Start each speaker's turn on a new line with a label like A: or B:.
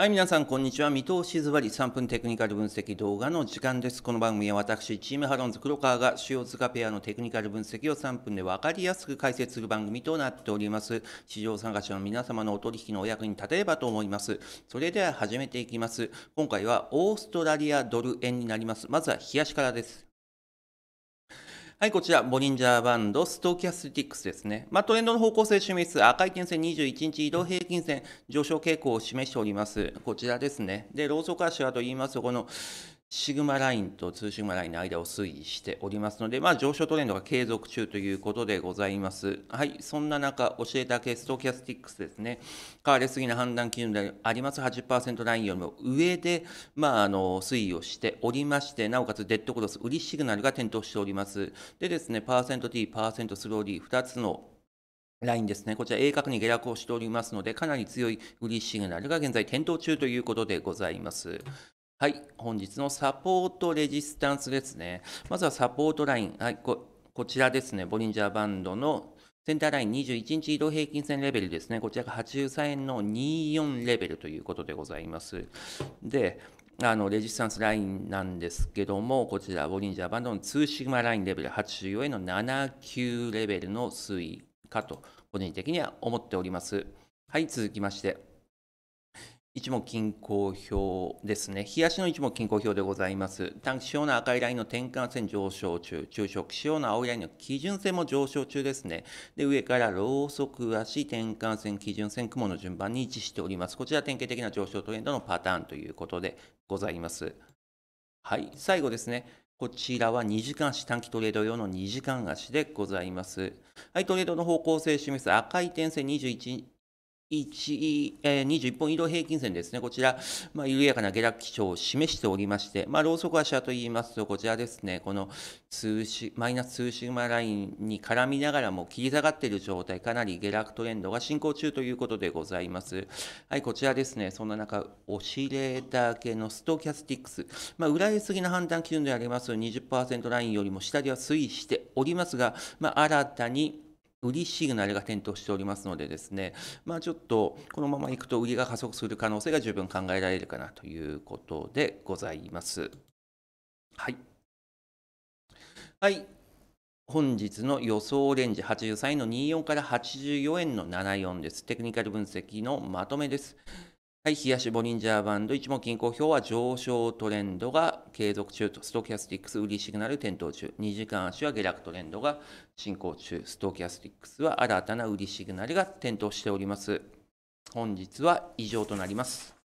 A: はい、皆さん、こんにちは。見通しずばり3分テクニカル分析動画の時間です。この番組は私、チームハロンズ黒川が要塚ペアのテクニカル分析を3分で分かりやすく解説する番組となっております。市場参加者の皆様のお取引のお役に立てればと思います。それでは始めていきます。今回はオーストラリアドル円になります。まずは冷やしからです。はい、こちら、ボリンジャーバンド、ストーキャスティックスですね。まあ、トレンドの方向性を示す赤い点線21日移動平均線上昇傾向を示しております。こちらですね。で、ローソク足はと言いますと、このシグマラインと2シグマラインの間を推移しておりますので、まあ、上昇トレンドが継続中ということでございます。はい、そんな中、教えたケーストキャスティックスですね、変わりすぎな判断基準であります80%ラインよりも上で、まあ、あの推移をしておりまして、なおかつデッドクロス、売りシグナルが点灯しております。でですね、パーセント T、パーセントスローリー、2つのラインですね。こちら、鋭角に下落をしておりますので、かなり強い売りシグナルが現在点灯中ということでございます。はい、本日のサポートレジスタンスですね。まずはサポートライン。はい、ここちらですね、ボリンジャーバンドのセンターライン21日移動平均線レベルですね。こちらが83円の24レベルということでございます。で、あのレジスタンスラインなんですけども、こちら、ボリンジャーバンドの2シグマラインレベル84円の79レベルの推移かと、個人的には思っております。はい、続きまして。一目均衡表ですね。冷やしの一目均衡表でございます。短期指標の赤いラインの転換線上昇中、中色指標の青いラインの基準線も上昇中ですね。で、上からロウソク足、転換線、基準線、雲の順番に位置しております。こちら典型的な上昇トレンドのパターンということでございます。はい、最後ですね。こちらは2時間足、短期トレード用の2時間足でございます。はい、トレードの方向性示す赤い点線21 21本移動平均線ですね、こちら、まあ、緩やかな下落基調を示しておりまして、まあ、ローソク足といいますと、こちらですね、この通しマイナス通シグマラインに絡みながらも切り下がっている状態、かなり下落トレンドが進行中ということでございます。はい、こちらですね、そんな中、オシレーター系のストキャスティックス、まあ、裏へ過ぎの判断基準であります20%ラインよりも下では推移しておりますが、まあ、新たに売りシグナルが点灯しておりますのでですね、まあ、ちょっとこのままいくと売りが加速する可能性が十分考えられるかなということでございます。はい。はい。本日の予想オレンジ83円の24から84円の74です。テクニカル分析のまとめです。はい、冷やしボリンジャーバンド、一目均衡表は上昇トレンドが継続中と、ストキャスティックス売りシグナル点灯中、2時間足は下落トレンドが進行中、ストキャスティックスは新たな売りシグナルが点灯しております。本日は以上となります。